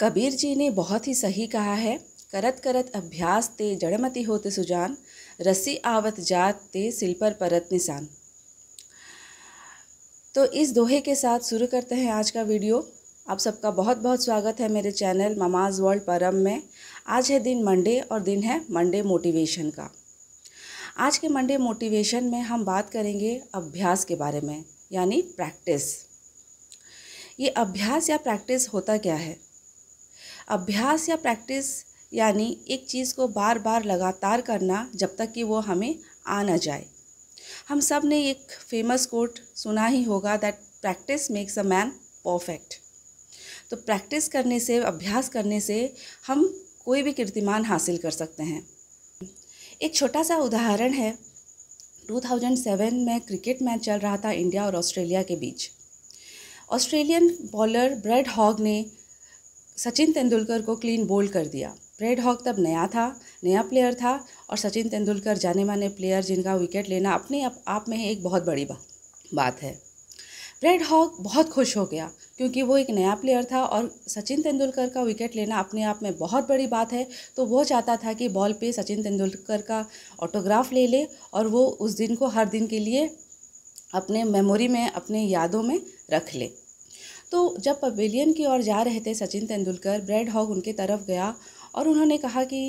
कबीर जी ने बहुत ही सही कहा है करत करत अभ्यास ते जड़मति होते सुजान रसी आवत जात ते सिल पर परत निशान तो इस दोहे के साथ शुरू करते हैं आज का वीडियो आप सबका बहुत बहुत स्वागत है मेरे चैनल ममाज वर्ल्ड परम में आज है दिन मंडे और दिन है मंडे मोटिवेशन का आज के मंडे मोटिवेशन में हम बात करेंगे अभ्यास के बारे में यानी प्रैक्टिस ये अभ्यास या प्रैक्टिस होता क्या है अभ्यास या प्रैक्टिस यानी एक चीज़ को बार बार लगातार करना जब तक कि वो हमें आ ना जाए हम सब ने एक फेमस कोट सुना ही होगा that practice makes a man perfect तो प्रैक्टिस करने से अभ्यास करने से हम कोई भी कीर्तिमान हासिल कर सकते हैं एक छोटा सा उदाहरण है 2007 में क्रिकेट मैच चल रहा था इंडिया और ऑस्ट्रेलिया के बीच ऑस्ट्रेलियन बॉलर ब्रेड हॉग ने सचिन तेंदुलकर को क्लीन बोल्ड कर दिया ब्रेड हॉक तब नया था नया प्लेयर था और सचिन तेंदुलकर जाने माने प्लेयर जिनका विकेट लेना अपने आप, आप में एक बहुत बड़ी बा, बात है ब्रेड हॉक बहुत खुश हो गया क्योंकि वो एक नया प्लेयर था और सचिन तेंदुलकर का विकेट लेना अपने आप में बहुत बड़ी बात है तो वो चाहता था कि बॉल पे सचिन तेंदुलकर का ऑटोग्राफ ले ले और वो उस दिन को हर दिन के लिए अपने मेमोरी में अपने यादों में रख ले तो जब पवेलियन की ओर जा रहे थे सचिन तेंदुलकर ब्रेड हॉग उनके तरफ गया और उन्होंने कहा कि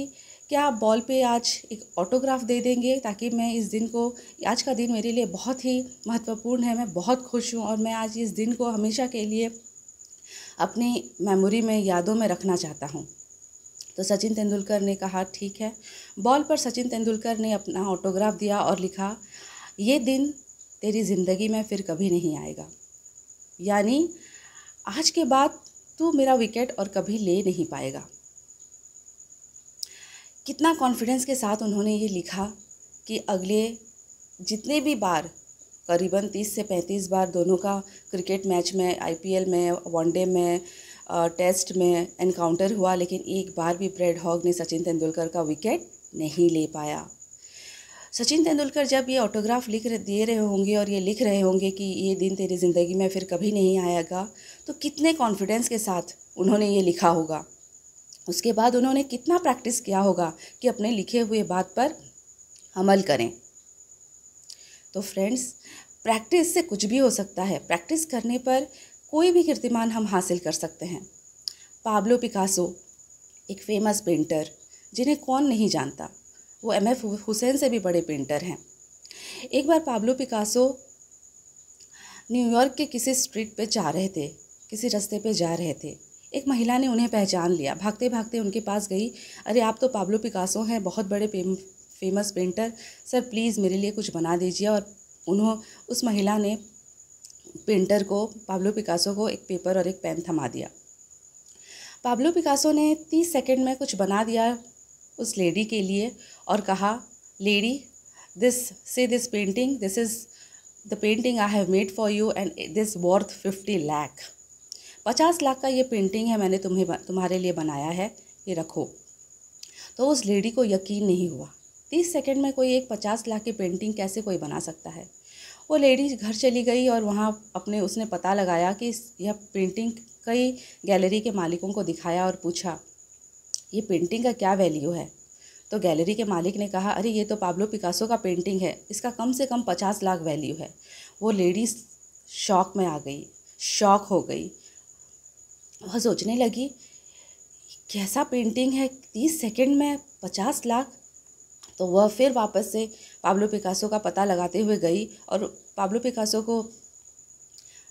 क्या आप बॉल पे आज एक ऑटोग्राफ दे देंगे ताकि मैं इस दिन को आज का दिन मेरे लिए बहुत ही महत्वपूर्ण है मैं बहुत खुश हूँ और मैं आज इस दिन को हमेशा के लिए अपनी मेमोरी में यादों में रखना चाहता हूँ तो सचिन तेंदुलकर ने कहा ठीक है बॉल पर सचिन तेंदुलकर ने अपना ऑटोग्राफ दिया और लिखा ये दिन तेरी ज़िंदगी में फिर कभी नहीं आएगा यानी आज के बाद तू मेरा विकेट और कभी ले नहीं पाएगा कितना कॉन्फिडेंस के साथ उन्होंने ये लिखा कि अगले जितने भी बार करीबन तीस से पैंतीस बार दोनों का क्रिकेट मैच में आईपीएल में वनडे में टेस्ट में एनकाउंटर हुआ लेकिन एक बार भी ब्रेड हॉग ने सचिन तेंदुलकर का विकेट नहीं ले पाया सचिन तेंदुलकर जब ये ऑटोग्राफ लिख दे रहे होंगे और ये लिख रहे होंगे कि ये दिन तेरी ज़िंदगी में फिर कभी नहीं आएगा तो कितने कॉन्फिडेंस के साथ उन्होंने ये लिखा होगा उसके बाद उन्होंने कितना प्रैक्टिस किया होगा कि अपने लिखे हुए बात पर अमल करें तो फ्रेंड्स प्रैक्टिस से कुछ भी हो सकता है प्रैक्टिस करने पर कोई भी कीर्तिमान हम हासिल कर सकते हैं पाब्लो पिकासो एक फेमस पेंटर जिन्हें कौन नहीं जानता वो एम एफ हुसैन से भी बड़े पेंटर हैं एक बार पाब्लो पिकासो न्यूयॉर्क के किसी स्ट्रीट पे जा रहे थे किसी रास्ते पे जा रहे थे एक महिला ने उन्हें पहचान लिया भागते भागते उनके पास गई अरे आप तो पाब्लो पिकासो हैं बहुत बड़े पेम फेमस पेंटर सर प्लीज़ मेरे लिए कुछ बना दीजिए और उन्हों उस महिला ने पेंटर को पाब्लो पिकासो को एक पेपर और एक पेन थमा दिया पाब्लो पिकासो ने तीस सेकेंड में कुछ बना दिया उस लेडी के लिए और कहा लेडी दिस से this painting this is the painting I have made for you and this worth fifty lakh पचास लाख का ये पेंटिंग है मैंने तुम्हें तुम्हारे लिए बनाया है ये रखो तो उस लेडी को यकीन नहीं हुआ तीस सेकंड में कोई एक पचास लाख की पेंटिंग कैसे कोई बना सकता है वो लेडी घर चली गई और वहाँ अपने उसने पता लगाया कि यह पेंटिंग कई गैलरी के मालिकों को दिखाया और पूछा ये पेंटिंग का क्या वैल्यू है तो गैलरी के मालिक ने कहा अरे ये तो पाब्लो पिकासो का पेंटिंग है इसका कम से कम पचास लाख वैल्यू है वो लेडीज शॉक में आ गई शॉक हो गई वह सोचने लगी कैसा पेंटिंग है तीस सेकंड में पचास लाख तो वह फिर वापस से पाब्लो पिकासो का पता लगाते हुए गई और पाब्लो पिकासो को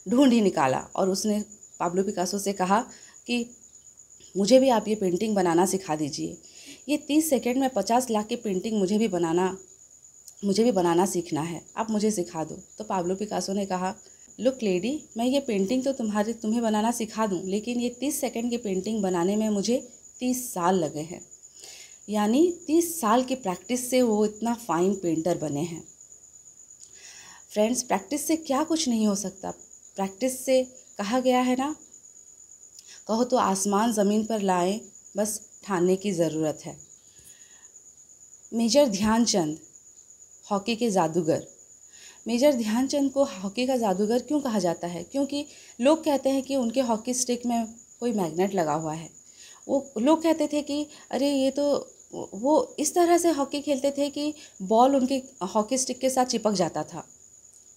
ढूंढ ही निकाला और उसने पाब्लो पिकासो से कहा कि मुझे भी आप ये पेंटिंग बनाना सिखा दीजिए ये तीस सेकेंड में पचास लाख की पेंटिंग मुझे भी बनाना मुझे भी बनाना सीखना है आप मुझे सिखा दो तो पाब्लो पिकासो ने कहा लुक लेडी मैं ये पेंटिंग तो तुम्हारी तुम्हें बनाना सिखा दूँ लेकिन ये तीस सेकेंड की पेंटिंग बनाने में मुझे तीस साल लगे हैं यानी तीस साल की प्रैक्टिस से वो इतना फ़ाइन पेंटर बने हैं फ्रेंड्स प्रैक्टिस से क्या कुछ नहीं हो सकता प्रैक्टिस से कहा गया है ना कहो तो आसमान ज़मीन पर लाएं बस ठानने की ज़रूरत है मेजर ध्यानचंद हॉकी के जादूगर मेजर ध्यानचंद को हॉकी का जादूगर क्यों कहा जाता है क्योंकि लोग कहते हैं कि उनके हॉकी स्टिक में कोई मैग्नेट लगा हुआ है वो लोग कहते थे कि अरे ये तो वो इस तरह से हॉकी खेलते थे कि बॉल उनके हॉकी स्टिक के साथ चिपक जाता था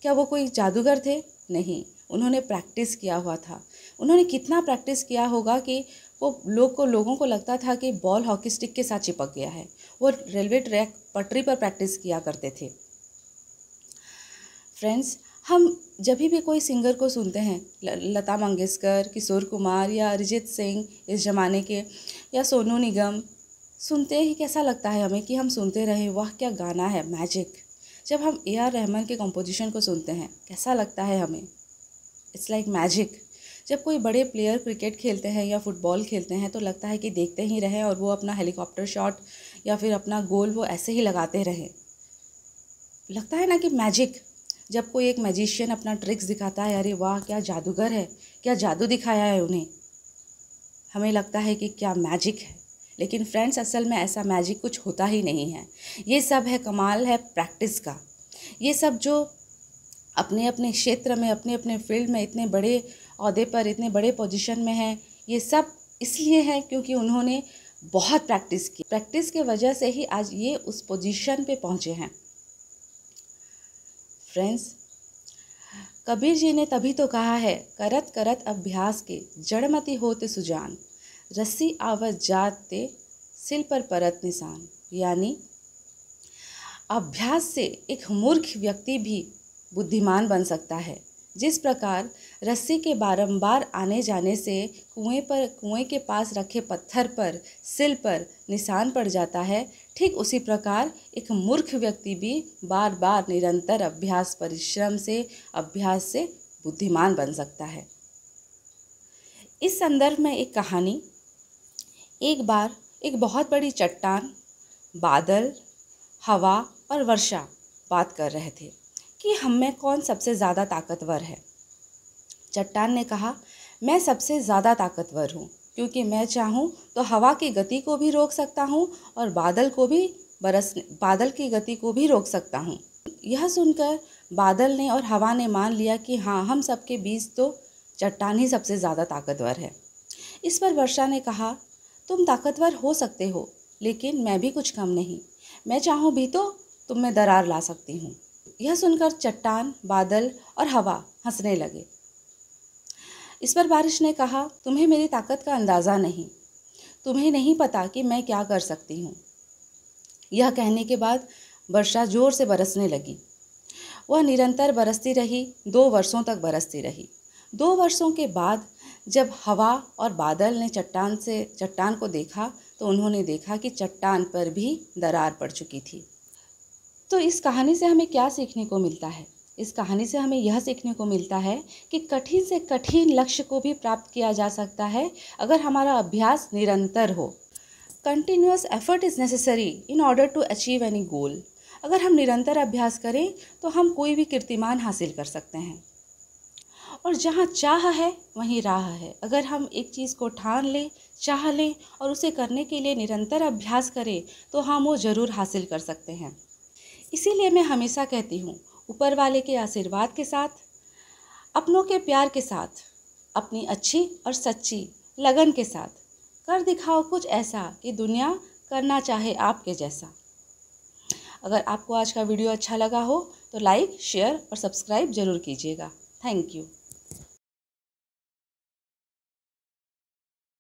क्या वो कोई जादूगर थे नहीं उन्होंने प्रैक्टिस किया हुआ था उन्होंने कितना प्रैक्टिस किया होगा कि वो लोग को लोगों को लगता था कि बॉल हॉकी स्टिक के साथ चिपक गया है वो रेलवे ट्रैक पटरी पर प्रैक्टिस किया करते थे फ्रेंड्स हम जब भी कोई सिंगर को सुनते हैं लता मंगेशकर किशोर कुमार या अरिजीत सिंह इस ज़माने के या सोनू निगम सुनते ही कैसा लगता है हमें कि हम सुनते रहें वह क्या गाना है मैजिक जब हम ए आर रहमान के कंपोजिशन को सुनते हैं कैसा लगता है हमें इट्स लाइक मैजिक जब कोई बड़े प्लेयर क्रिकेट खेलते हैं या फुटबॉल खेलते हैं तो लगता है कि देखते ही रहें और वो अपना हेलीकॉप्टर शॉट या फिर अपना गोल वो ऐसे ही लगाते रहें लगता है ना कि मैजिक जब कोई एक मैजिशियन अपना ट्रिक्स दिखाता है अरे वाह क्या जादूगर है क्या जादू दिखाया है उन्हें हमें लगता है कि क्या मैजिक है लेकिन फ्रेंड्स असल में ऐसा मैजिक कुछ होता ही नहीं है ये सब है कमाल है प्रैक्टिस का ये सब जो अपने अपने क्षेत्र में अपने अपने फील्ड में इतने बड़े अहदे पर इतने बड़े पोजिशन में हैं ये सब इसलिए है क्योंकि उन्होंने बहुत प्रैक्टिस की प्रैक्टिस के वजह से ही आज ये उस पोजीशन पे पहुँचे हैं फ्रेंड्स कबीर जी ने तभी तो कहा है करत करत अभ्यास के जड़मती होते सुजान रस्सी आवत जाते सिल पर परत निशान यानी अभ्यास से एक मूर्ख व्यक्ति भी बुद्धिमान बन सकता है जिस प्रकार रस्सी के बारंबार आने जाने से कुएं पर कुएं के पास रखे पत्थर पर सिल पर निशान पड़ जाता है ठीक उसी प्रकार एक मूर्ख व्यक्ति भी बार बार निरंतर अभ्यास परिश्रम से अभ्यास से बुद्धिमान बन सकता है इस संदर्भ में एक कहानी एक बार एक बहुत बड़ी चट्टान बादल हवा और वर्षा बात कर रहे थे कि हम में कौन सबसे ज़्यादा ताकतवर है चट्टान ने कहा मैं सबसे ज़्यादा ताकतवर हूँ क्योंकि मैं चाहूँ तो हवा की गति को भी रोक सकता हूँ और बादल को भी बरस बादल की गति को भी रोक सकता हूँ यह सुनकर बादल ने और हवा ने मान लिया कि हाँ हम सबके बीच तो चट्टान ही सबसे ज़्यादा ताकतवर है इस पर वर्षा ने कहा तुम ताकतवर हो सकते हो लेकिन मैं भी कुछ कम नहीं मैं चाहूँ भी तो तुम में दरार ला सकती हूँ यह सुनकर चट्टान बादल और हवा हंसने लगे इस पर बारिश ने कहा तुम्हें मेरी ताकत का अंदाज़ा नहीं तुम्हें नहीं पता कि मैं क्या कर सकती हूँ यह कहने के बाद वर्षा जोर से बरसने लगी वह निरंतर बरसती रही दो वर्षों तक बरसती रही दो वर्षों के बाद जब हवा और बादल ने चट्टान से चट्टान को देखा तो उन्होंने देखा कि चट्टान पर भी दरार पड़ चुकी थी तो इस कहानी से हमें क्या सीखने को मिलता है इस कहानी से हमें यह सीखने को मिलता है कि कठिन से कठिन लक्ष्य को भी प्राप्त किया जा सकता है अगर हमारा अभ्यास निरंतर हो continuous effort is necessary in order to achieve any goal अगर हम निरंतर अभ्यास करें तो हम कोई भी कीर्तिमान हासिल कर सकते हैं और जहाँ चाह है वहीं राह है अगर हम एक चीज़ को ठान लें चाह लें और उसे करने के लिए निरंतर अभ्यास करें तो हम वो ज़रूर हासिल कर सकते हैं इसीलिए मैं हमेशा कहती हूँ ऊपर वाले के आशीर्वाद के साथ अपनों के प्यार के साथ अपनी अच्छी और सच्ची लगन के साथ कर दिखाओ कुछ ऐसा कि दुनिया करना चाहे आपके जैसा अगर आपको आज का वीडियो अच्छा लगा हो तो लाइक शेयर और सब्सक्राइब ज़रूर कीजिएगा थैंक यू